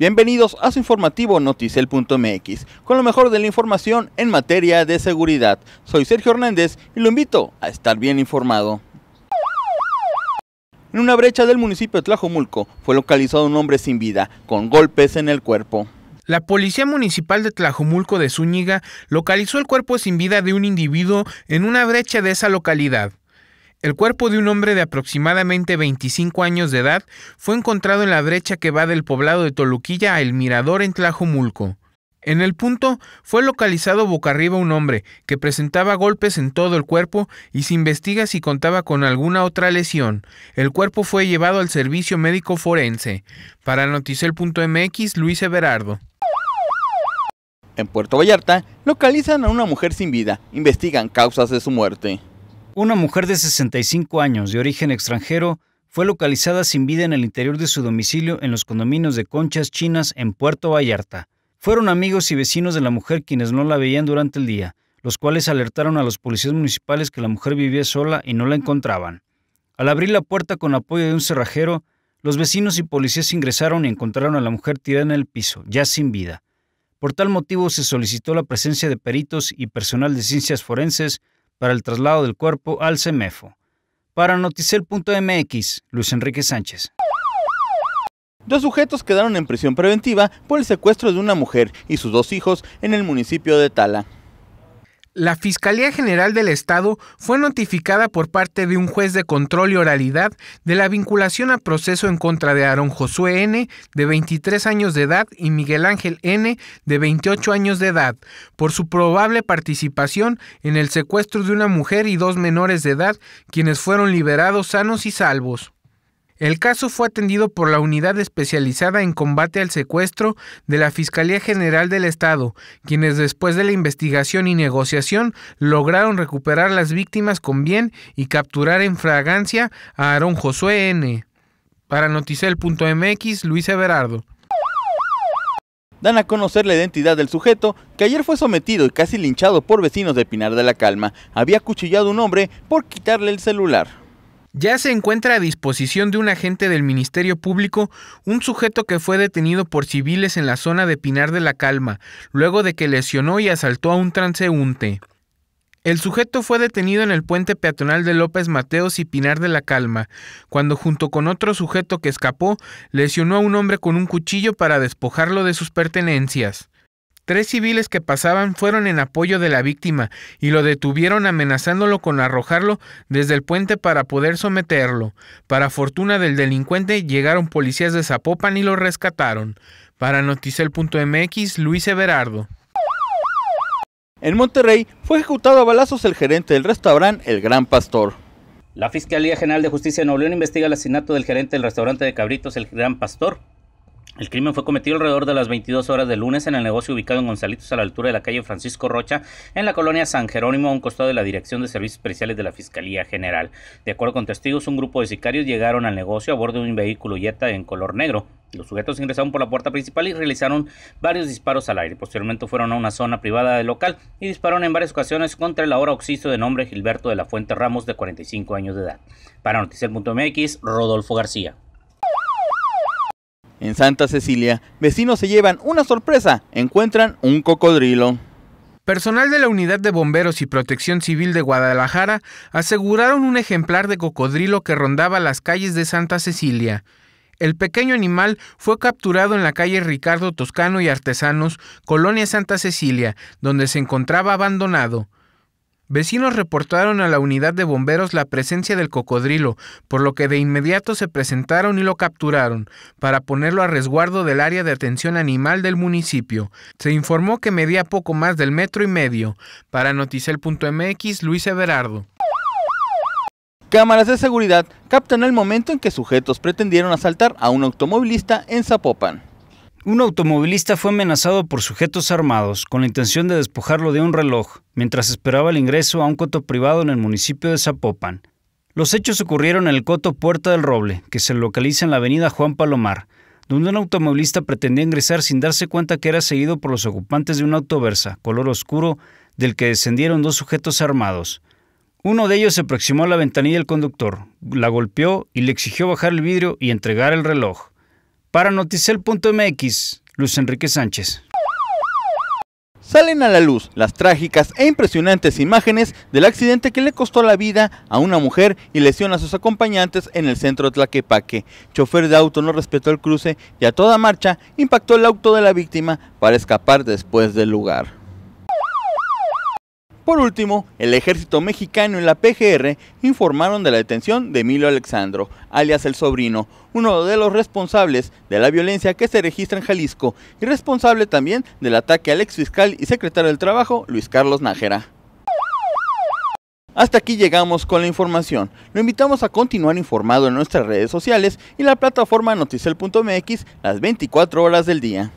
Bienvenidos a su informativo noticel.mx, con lo mejor de la información en materia de seguridad. Soy Sergio Hernández y lo invito a estar bien informado. En una brecha del municipio de Tlajomulco fue localizado un hombre sin vida, con golpes en el cuerpo. La Policía Municipal de Tlajomulco de Zúñiga localizó el cuerpo sin vida de un individuo en una brecha de esa localidad. El cuerpo de un hombre de aproximadamente 25 años de edad fue encontrado en la derecha que va del poblado de Toluquilla a El Mirador en Tlajomulco. En el punto fue localizado boca arriba un hombre que presentaba golpes en todo el cuerpo y se investiga si contaba con alguna otra lesión. El cuerpo fue llevado al servicio médico forense. Para Noticel.mx, Luis Everardo. En Puerto Vallarta localizan a una mujer sin vida, investigan causas de su muerte. Una mujer de 65 años de origen extranjero fue localizada sin vida en el interior de su domicilio en los condominios de Conchas Chinas en Puerto Vallarta. Fueron amigos y vecinos de la mujer quienes no la veían durante el día, los cuales alertaron a los policías municipales que la mujer vivía sola y no la encontraban. Al abrir la puerta con apoyo de un cerrajero, los vecinos y policías ingresaron y encontraron a la mujer tirada en el piso, ya sin vida. Por tal motivo se solicitó la presencia de peritos y personal de ciencias forenses para el traslado del cuerpo al CEMEFO. Para noticel.mx, Luis Enrique Sánchez. Dos sujetos quedaron en prisión preventiva por el secuestro de una mujer y sus dos hijos en el municipio de Tala. La Fiscalía General del Estado fue notificada por parte de un juez de control y oralidad de la vinculación a proceso en contra de Aarón Josué N., de 23 años de edad, y Miguel Ángel N., de 28 años de edad, por su probable participación en el secuestro de una mujer y dos menores de edad, quienes fueron liberados sanos y salvos. El caso fue atendido por la Unidad Especializada en Combate al Secuestro de la Fiscalía General del Estado, quienes después de la investigación y negociación lograron recuperar las víctimas con bien y capturar en fragancia a Aarón Josué N. Para Noticel.mx, Luis Everardo. Dan a conocer la identidad del sujeto que ayer fue sometido y casi linchado por vecinos de Pinar de la Calma. Había cuchillado a un hombre por quitarle el celular ya se encuentra a disposición de un agente del Ministerio Público un sujeto que fue detenido por civiles en la zona de Pinar de la Calma, luego de que lesionó y asaltó a un transeúnte. El sujeto fue detenido en el puente peatonal de López Mateos y Pinar de la Calma, cuando junto con otro sujeto que escapó, lesionó a un hombre con un cuchillo para despojarlo de sus pertenencias. Tres civiles que pasaban fueron en apoyo de la víctima y lo detuvieron amenazándolo con arrojarlo desde el puente para poder someterlo. Para fortuna del delincuente llegaron policías de Zapopan y lo rescataron. Para noticel.mx, Luis Everardo. En Monterrey fue ejecutado a balazos el gerente del restaurante El Gran Pastor. La Fiscalía General de Justicia de Nuevo León investiga el asesinato del gerente del restaurante de Cabritos El Gran Pastor, el crimen fue cometido alrededor de las 22 horas del lunes en el negocio ubicado en Gonzalitos a la altura de la calle Francisco Rocha en la colonia San Jerónimo a un costado de la Dirección de Servicios Especiales de la Fiscalía General. De acuerdo con testigos, un grupo de sicarios llegaron al negocio a bordo de un vehículo Jetta en color negro. Los sujetos ingresaron por la puerta principal y realizaron varios disparos al aire. Posteriormente fueron a una zona privada del local y dispararon en varias ocasiones contra el ahora occiso de nombre Gilberto de la Fuente Ramos de 45 años de edad. Para Noticiel.mx, Rodolfo García. En Santa Cecilia, vecinos se llevan una sorpresa, encuentran un cocodrilo. Personal de la Unidad de Bomberos y Protección Civil de Guadalajara aseguraron un ejemplar de cocodrilo que rondaba las calles de Santa Cecilia. El pequeño animal fue capturado en la calle Ricardo Toscano y Artesanos, Colonia Santa Cecilia, donde se encontraba abandonado. Vecinos reportaron a la unidad de bomberos la presencia del cocodrilo, por lo que de inmediato se presentaron y lo capturaron, para ponerlo a resguardo del área de atención animal del municipio. Se informó que medía poco más del metro y medio. Para Noticel.mx, Luis Everardo. Cámaras de seguridad captan el momento en que sujetos pretendieron asaltar a un automovilista en Zapopan. Un automovilista fue amenazado por sujetos armados con la intención de despojarlo de un reloj mientras esperaba el ingreso a un coto privado en el municipio de Zapopan. Los hechos ocurrieron en el coto Puerta del Roble, que se localiza en la avenida Juan Palomar, donde un automovilista pretendía ingresar sin darse cuenta que era seguido por los ocupantes de un autoversa, color oscuro, del que descendieron dos sujetos armados. Uno de ellos se aproximó a la ventanilla del conductor, la golpeó y le exigió bajar el vidrio y entregar el reloj. Para noticel.mx, Luis Enrique Sánchez. Salen a la luz las trágicas e impresionantes imágenes del accidente que le costó la vida a una mujer y lesión a sus acompañantes en el centro de Tlaquepaque. Chofer de auto no respetó el cruce y a toda marcha impactó el auto de la víctima para escapar después del lugar. Por último, el ejército mexicano y la PGR informaron de la detención de Emilio Alexandro, alias el sobrino, uno de los responsables de la violencia que se registra en Jalisco y responsable también del ataque al ex fiscal y secretario del Trabajo, Luis Carlos Nájera. Hasta aquí llegamos con la información. Lo invitamos a continuar informado en nuestras redes sociales y la plataforma noticel.mx las 24 horas del día.